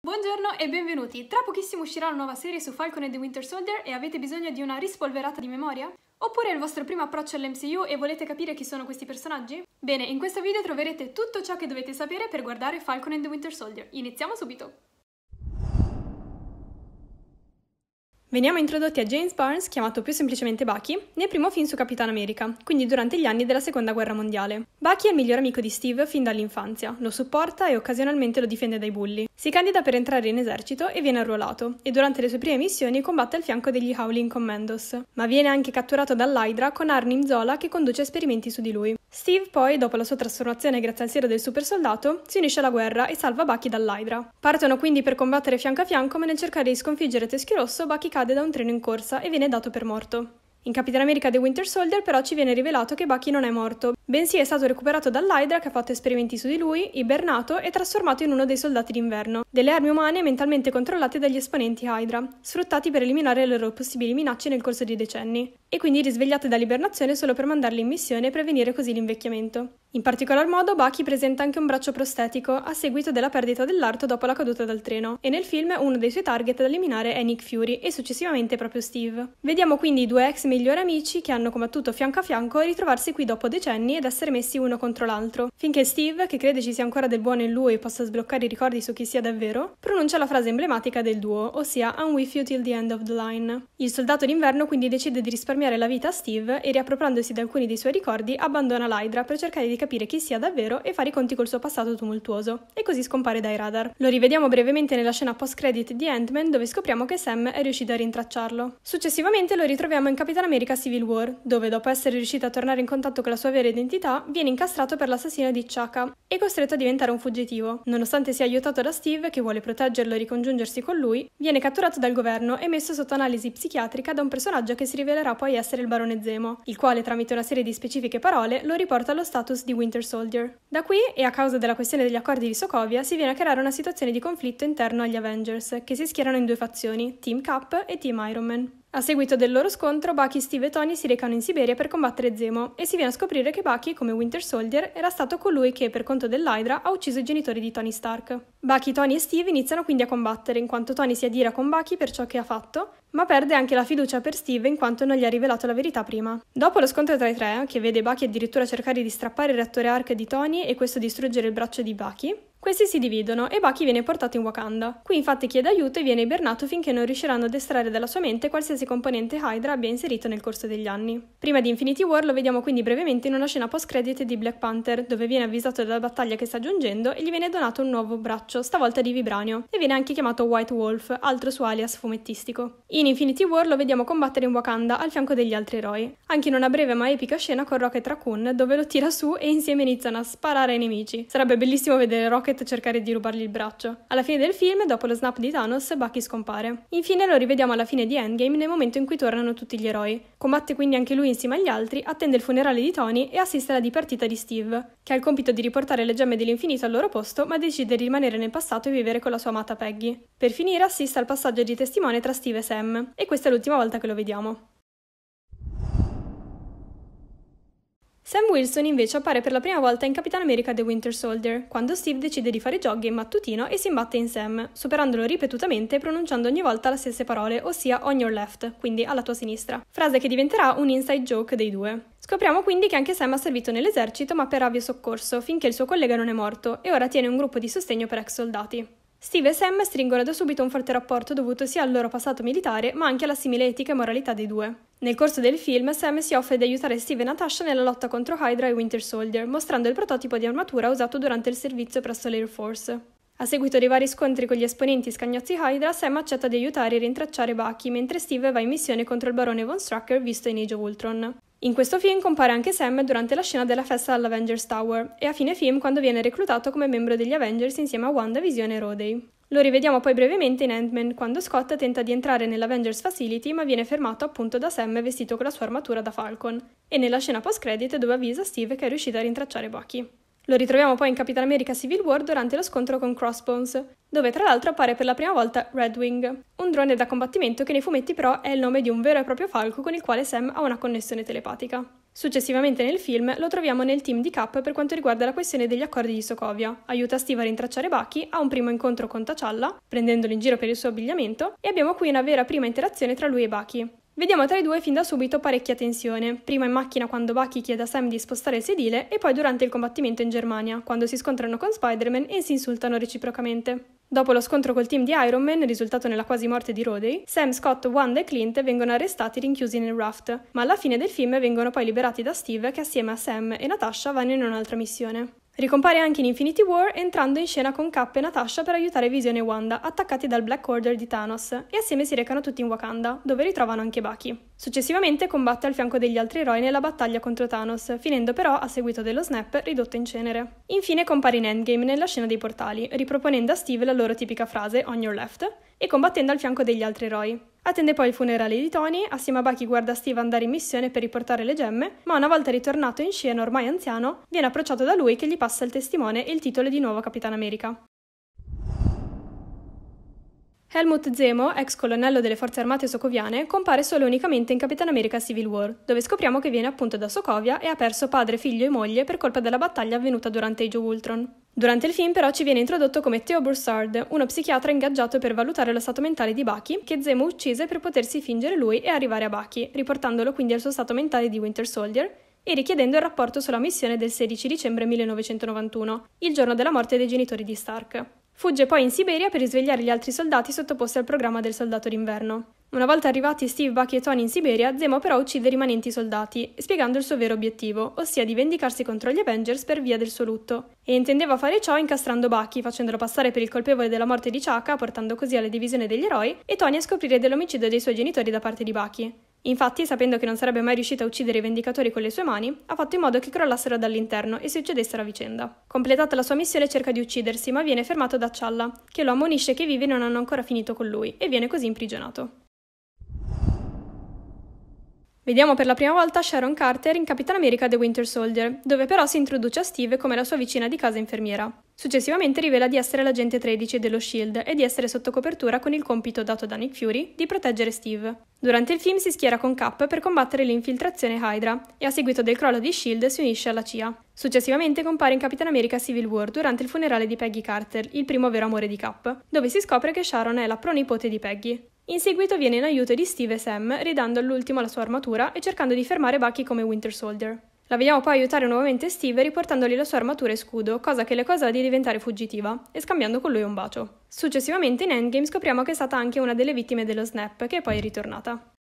Buongiorno e benvenuti! Tra pochissimo uscirà la nuova serie su Falcon e The Winter Soldier e avete bisogno di una rispolverata di memoria? Oppure è il vostro primo approccio all'MCU e volete capire chi sono questi personaggi? Bene, in questo video troverete tutto ciò che dovete sapere per guardare Falcon e The Winter Soldier. Iniziamo subito! Veniamo introdotti a James Barnes, chiamato più semplicemente Bucky, nel primo film su Capitan America, quindi durante gli anni della Seconda Guerra Mondiale. Bucky è il miglior amico di Steve fin dall'infanzia, lo supporta e occasionalmente lo difende dai bulli. Si candida per entrare in esercito e viene arruolato, e durante le sue prime missioni combatte al fianco degli Howling Commandos. Ma viene anche catturato dall'Hydra con Arnim Zola che conduce esperimenti su di lui. Steve poi, dopo la sua trasformazione grazie al siero del super soldato, si unisce alla guerra e salva Bucky dall'Hydra. Partono quindi per combattere fianco a fianco, ma nel cercare di sconfiggere Teschio Rosso, Bucky cade da un treno in corsa e viene dato per morto. In Capitan America The Winter Soldier però ci viene rivelato che Bucky non è morto, bensì è stato recuperato dall'Hydra che ha fatto esperimenti su di lui, ibernato e trasformato in uno dei soldati d'inverno, delle armi umane mentalmente controllate dagli esponenti Hydra, sfruttati per eliminare le loro possibili minacce nel corso di decenni e quindi risvegliate dall'ibernazione solo per mandarli in missione e prevenire così l'invecchiamento. In particolar modo, Bucky presenta anche un braccio prostetico a seguito della perdita dell'arto dopo la caduta dal treno, e nel film uno dei suoi target da eliminare è Nick Fury e successivamente proprio Steve. Vediamo quindi i due ex migliori amici che hanno combattuto fianco a fianco ritrovarsi qui dopo decenni ed essere messi uno contro l'altro, finché Steve, che crede ci sia ancora del buono in lui e possa sbloccare i ricordi su chi sia davvero, pronuncia la frase emblematica del duo, ossia I'm with you till the end of the line. Il soldato d'inverno quindi decide di risparmiare risparmiare la vita a Steve e riappropriandosi di alcuni dei suoi ricordi abbandona l'Hydra per cercare di capire chi sia davvero e fare i conti col suo passato tumultuoso, e così scompare dai radar. Lo rivediamo brevemente nella scena post-credit di Ant-Man dove scopriamo che Sam è riuscito a rintracciarlo. Successivamente lo ritroviamo in Capitan America Civil War, dove dopo essere riuscito a tornare in contatto con la sua vera identità, viene incastrato per l'assassino di Chaka è costretto a diventare un fuggitivo. Nonostante sia aiutato da Steve, che vuole proteggerlo e ricongiungersi con lui, viene catturato dal governo e messo sotto analisi psichiatrica da un personaggio che si rivelerà poi essere il barone Zemo, il quale tramite una serie di specifiche parole lo riporta allo status di Winter Soldier. Da qui, e a causa della questione degli accordi di Sokovia, si viene a creare una situazione di conflitto interno agli Avengers, che si schierano in due fazioni, Team Cap e Team Iron Man. A seguito del loro scontro, Bucky, Steve e Tony si recano in Siberia per combattere Zemo e si viene a scoprire che Bucky, come Winter Soldier, era stato colui che, per conto dell'Hydra, ha ucciso i genitori di Tony Stark. Bucky, Tony e Steve iniziano quindi a combattere, in quanto Tony si adira con Bucky per ciò che ha fatto ma perde anche la fiducia per Steve in quanto non gli ha rivelato la verità prima. Dopo lo scontro tra i tre, che vede Bucky addirittura cercare di strappare il reattore ARC di Tony e questo distruggere il braccio di Bucky, questi si dividono e Bucky viene portato in Wakanda. Qui infatti chiede aiuto e viene ibernato finché non riusciranno ad estrarre dalla sua mente qualsiasi componente Hydra abbia inserito nel corso degli anni. Prima di Infinity War lo vediamo quindi brevemente in una scena post-credit di Black Panther, dove viene avvisato della battaglia che sta giungendo e gli viene donato un nuovo braccio, stavolta di vibranio, e viene anche chiamato White Wolf, altro suo alias fumettistico. In Infinity War lo vediamo combattere in Wakanda al fianco degli altri eroi, anche in una breve ma epica scena con Rocket Raccoon dove lo tira su e insieme iniziano a sparare ai nemici. Sarebbe bellissimo vedere Rocket cercare di rubargli il braccio. Alla fine del film, dopo lo snap di Thanos, Bucky scompare. Infine lo rivediamo alla fine di Endgame nel momento in cui tornano tutti gli eroi. Combatte quindi anche lui insieme agli altri, attende il funerale di Tony e assiste alla dipartita di Steve, che ha il compito di riportare le gemme dell'infinito al loro posto ma decide di rimanere nel passato e vivere con la sua amata Peggy. Per finire assiste al passaggio di testimone tra Steve e Sam Sam e questa è l'ultima volta che lo vediamo. Sam Wilson invece appare per la prima volta in Capitan America The Winter Soldier, quando Steve decide di fare jogging mattutino e si imbatte in Sam, superandolo ripetutamente pronunciando ogni volta le stesse parole, ossia on your left, quindi alla tua sinistra, frase che diventerà un inside joke dei due. Scopriamo quindi che anche Sam ha servito nell'esercito ma per avio soccorso, finché il suo collega non è morto, e ora tiene un gruppo di sostegno per ex soldati. Steve e Sam stringono da subito un forte rapporto dovuto sia al loro passato militare, ma anche alla simile etica e moralità dei due. Nel corso del film, Sam si offre di aiutare Steve e Natasha nella lotta contro Hydra e Winter Soldier, mostrando il prototipo di armatura usato durante il servizio presso l'Air Force. A seguito dei vari scontri con gli esponenti scagnozzi Hydra, Sam accetta di aiutare e rintracciare Bucky, mentre Steve va in missione contro il barone Von Strucker visto in Age of Ultron. In questo film compare anche Sam durante la scena della festa all'Avengers Tower e a fine film quando viene reclutato come membro degli Avengers insieme a Wanda, Visione e Rodey. Lo rivediamo poi brevemente in Ant-Man quando Scott tenta di entrare nell'Avengers Facility ma viene fermato appunto da Sam vestito con la sua armatura da Falcon e nella scena post-credit dove avvisa Steve che è riuscito a rintracciare Bucky. Lo ritroviamo poi in Capitan America Civil War durante lo scontro con Crossbones, dove tra l'altro appare per la prima volta Redwing, un drone da combattimento che nei fumetti però è il nome di un vero e proprio falco con il quale Sam ha una connessione telepatica. Successivamente nel film lo troviamo nel team di Cap per quanto riguarda la questione degli accordi di Sokovia. Aiuta Steve a rintracciare Bucky, ha un primo incontro con T'Challa, prendendolo in giro per il suo abbigliamento, e abbiamo qui una vera prima interazione tra lui e Bucky. Vediamo tra i due fin da subito parecchia tensione, prima in macchina quando Bucky chiede a Sam di spostare il sedile e poi durante il combattimento in Germania, quando si scontrano con Spider-Man e si insultano reciprocamente. Dopo lo scontro col team di Iron Man, risultato nella quasi morte di Rodey, Sam, Scott, Wanda e Clint vengono arrestati e rinchiusi nel raft, ma alla fine del film vengono poi liberati da Steve che assieme a Sam e Natasha vanno in un'altra missione. Ricompare anche in Infinity War entrando in scena con Cap e Natasha per aiutare Visione e Wanda, attaccati dal Black Order di Thanos, e assieme si recano tutti in Wakanda, dove ritrovano anche Baki. Successivamente combatte al fianco degli altri eroi nella battaglia contro Thanos, finendo però a seguito dello snap ridotto in cenere. Infine compare in Endgame nella scena dei portali, riproponendo a Steve la loro tipica frase On Your Left, e combattendo al fianco degli altri eroi. Attende poi il funerale di Tony, assieme a Bucky guarda Steve andare in missione per riportare le gemme, ma una volta ritornato in scena ormai anziano, viene approcciato da lui che gli passa il testimone e il titolo di nuovo Capitan America. Helmut Zemo, ex colonnello delle forze armate socoviane, compare solo unicamente in Capitan America Civil War, dove scopriamo che viene appunto da Sokovia e ha perso padre, figlio e moglie per colpa della battaglia avvenuta durante Age of Ultron. Durante il film però ci viene introdotto come Theo Broussard, uno psichiatra ingaggiato per valutare lo stato mentale di Bucky, che Zemo uccise per potersi fingere lui e arrivare a Bucky, riportandolo quindi al suo stato mentale di Winter Soldier e richiedendo il rapporto sulla missione del 16 dicembre 1991, il giorno della morte dei genitori di Stark. Fugge poi in Siberia per risvegliare gli altri soldati sottoposti al programma del soldato d'inverno. Una volta arrivati Steve, Bucky e Tony in Siberia, Zemo però uccide i rimanenti soldati, spiegando il suo vero obiettivo, ossia di vendicarsi contro gli Avengers per via del suo lutto. E intendeva fare ciò incastrando Bucky, facendolo passare per il colpevole della morte di Chaka, portando così alla divisione degli eroi, e Tony a scoprire dell'omicidio dei suoi genitori da parte di Bucky. Infatti, sapendo che non sarebbe mai riuscito a uccidere i Vendicatori con le sue mani, ha fatto in modo che crollassero dall'interno e si uccidessero a vicenda. Completata la sua missione cerca di uccidersi, ma viene fermato da Challa, che lo ammonisce che i vivi non hanno ancora finito con lui, e viene così imprigionato. Vediamo per la prima volta Sharon Carter in Capitan America The Winter Soldier, dove però si introduce a Steve come la sua vicina di casa infermiera. Successivamente rivela di essere l'agente 13 dello SHIELD e di essere sotto copertura con il compito dato da Nick Fury di proteggere Steve. Durante il film si schiera con Cap per combattere l'infiltrazione Hydra e a seguito del crollo di SHIELD si unisce alla CIA. Successivamente compare in Capitan America Civil War durante il funerale di Peggy Carter, il primo vero amore di Cap, dove si scopre che Sharon è la pronipote di Peggy. In seguito viene in aiuto di Steve e Sam, ridando all'ultimo la sua armatura e cercando di fermare Bucky come Winter Soldier. La vediamo poi aiutare nuovamente Steve riportandogli la sua armatura e scudo, cosa che le causa di diventare fuggitiva, e scambiando con lui un bacio. Successivamente in Endgame scopriamo che è stata anche una delle vittime dello Snap, che è poi ritornata.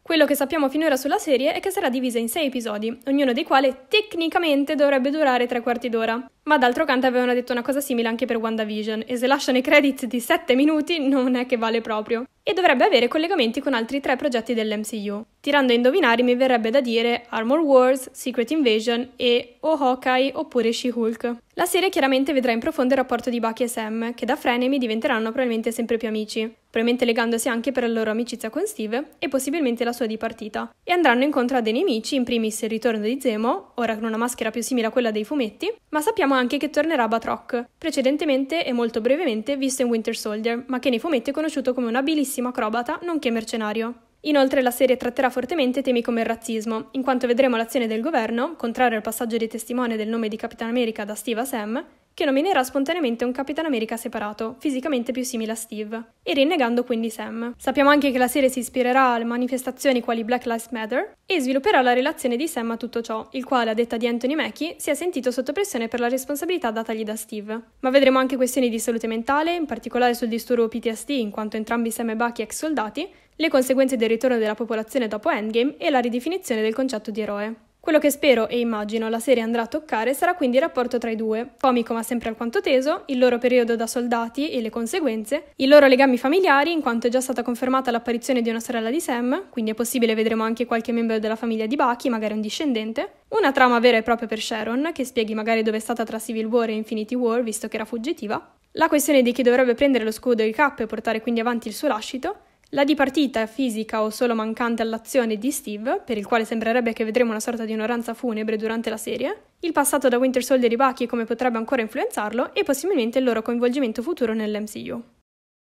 Quello che sappiamo finora sulla serie è che sarà divisa in 6 episodi, ognuno dei quali tecnicamente dovrebbe durare tre quarti d'ora. Ma d'altro canto avevano detto una cosa simile anche per WandaVision, e se lasciano i credits di 7 minuti non è che vale proprio. E dovrebbe avere collegamenti con altri 3 progetti dell'MCU. Tirando a indovinare mi verrebbe da dire Armor Wars, Secret Invasion e o Hawkeye oppure She-Hulk. La serie chiaramente vedrà in profondo il rapporto di Bucky e Sam, che da frenemi diventeranno probabilmente sempre più amici, probabilmente legandosi anche per la loro amicizia con Steve e possibilmente la sua dipartita, e andranno incontro a dei nemici, in primis il ritorno di Zemo, ora con una maschera più simile a quella dei fumetti, ma sappiamo anche che tornerà Batroc, precedentemente e molto brevemente visto in Winter Soldier, ma che nei fumetti è conosciuto come un abilissimo acrobata nonché mercenario. Inoltre la serie tratterà fortemente temi come il razzismo, in quanto vedremo l'azione del governo, contrario al passaggio di testimone del nome di Capitan America da Steve a Sam, che nominerà spontaneamente un Capitan America separato, fisicamente più simile a Steve, e rinnegando quindi Sam. Sappiamo anche che la serie si ispirerà alle manifestazioni quali Black Lives Matter e svilupperà la relazione di Sam a tutto ciò, il quale, a detta di Anthony Mackie, si è sentito sotto pressione per la responsabilità datagli da Steve. Ma vedremo anche questioni di salute mentale, in particolare sul disturbo PTSD, in quanto entrambi Sam e Bucky ex soldati, le conseguenze del ritorno della popolazione dopo Endgame e la ridefinizione del concetto di eroe. Quello che spero e immagino la serie andrà a toccare sarà quindi il rapporto tra i due, comico ma sempre alquanto teso, il loro periodo da soldati e le conseguenze, i loro legami familiari in quanto è già stata confermata l'apparizione di una sorella di Sam, quindi è possibile vedremo anche qualche membro della famiglia di Bucky, magari un discendente, una trama vera e propria per Sharon, che spieghi magari dove è stata tra Civil War e Infinity War, visto che era fuggitiva, la questione di chi dovrebbe prendere lo scudo e il cap e portare quindi avanti il suo lascito, la dipartita fisica o solo mancante all'azione di Steve, per il quale sembrerebbe che vedremo una sorta di onoranza funebre durante la serie, il passato da Winter Soldier e Bucky come potrebbe ancora influenzarlo e possibilmente il loro coinvolgimento futuro nell'MCU.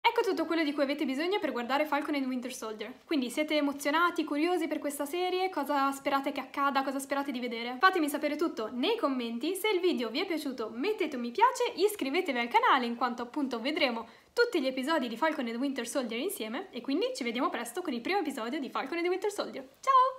Ecco tutto quello di cui avete bisogno per guardare Falcon and Winter Soldier. Quindi siete emozionati, curiosi per questa serie? Cosa sperate che accada? Cosa sperate di vedere? Fatemi sapere tutto nei commenti. Se il video vi è piaciuto mettete un mi piace, iscrivetevi al canale in quanto appunto vedremo tutti gli episodi di Falcon e The Winter Soldier insieme e quindi ci vediamo presto con il primo episodio di Falcon e The Winter Soldier. Ciao!